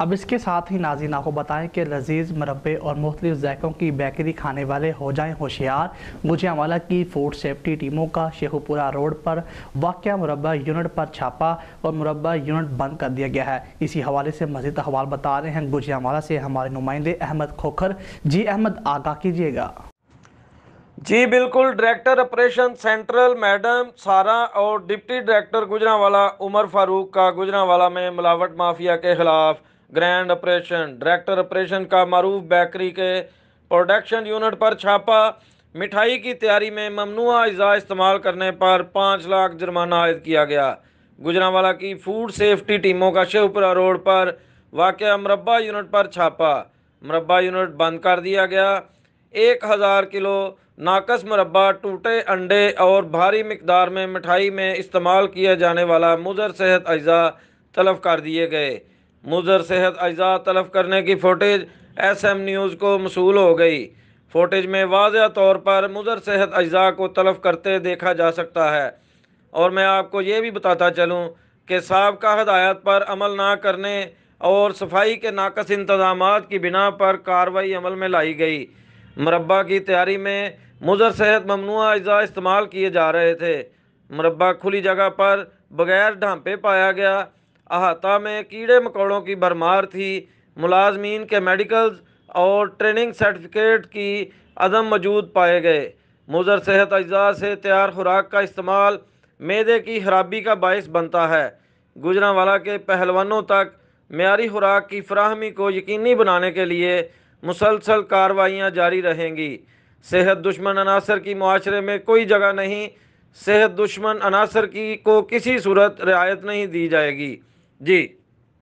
अब इसके साथ ही नाजीना को बताएं कि लजीज मरबे और मुख्तलिफ जैकों की बेकरी खाने वाले हो जाएं होशियार गुजियावाला की फूड सेफ्टी टीमों का शेखुपुरा रोड पर वाक़ मुरबा यूनिट पर छापा और मुरबा यूनिट बंद कर दिया गया है इसी हवाले से मजीद अहवाल बता रहे हैं गुजियावाला से हमारे नुमाइंदे अहमद खोखर जी अहमद आगा कीजिएगा जी बिल्कुल director operation central madam Sara और डिप्टी डायरेक्टर गुजरावाला उमर फारूक का गुजरावाला में मिलावट माफिया के खिलाफ ग्रैंड ऑपरेशन डायरेक्टर ऑपरेशन का मरूफ बेकरी के प्रोडक्शन यूनिट पर छापा मिठाई की तैयारी में ममनुआ अज़ा इस्तेमाल करने पर पाँच लाख जुर्माना आयद किया गया गुजरावाला की फूड सेफ्टी टीमों का शिवपुरा रोड पर वाक़ मरबा यूनिट पर छापा मरबा यूनिट बंद कर दिया गया एक हज़ार किलो नाकस मरबा टूटे अंडे और भारी मकदार में मिठाई में इस्तेमाल किया जाने वाला मुजर सेहत अज्जा तलब कर दिए गए मुजर सेहत अज्जा तलब करने की फ़ोटेज एस एम न्यूज़ को मसूल हो गई फ़ोटेज में वाज तौर पर मुजर सेहत अज्जा को तलब करते देखा जा सकता है और मैं आपको ये भी बताता चलूँ कि सबका हदायत पर अमल ना करने और सफाई के नाकस इंतजाम की बिना पर कार्रवाई अमल में लाई गई मरबा की तैयारी में मुजर सेहत ममनू अज्जा इस्तेमाल किए जा रहे थे मरबा खुली जगह पर बगैर ढांपे पाया गया अहाता में कीड़े मकोड़ों की भरमार थी मुलाजमीन के मेडिकल और ट्रेनिंग सर्टिफिकेट की अदम मौजूद पाए गए मुजर सेहत अज्जा से तैयार खुराक का इस्तेमाल मैदे की खराबी का बायस बनता है गुजरावाला के पहलवानों तक मीरी खुराक की फ्राहमी को यकीनी बनाने के लिए मुसलसल कार्रवाइयाँ जारी रहेंगी सेहत दुश्मन अनासर की माशरे में कोई जगह नहीं सेहत दुश्मन अनासर की को किसी सूरत रियायत नहीं दी जाएगी जी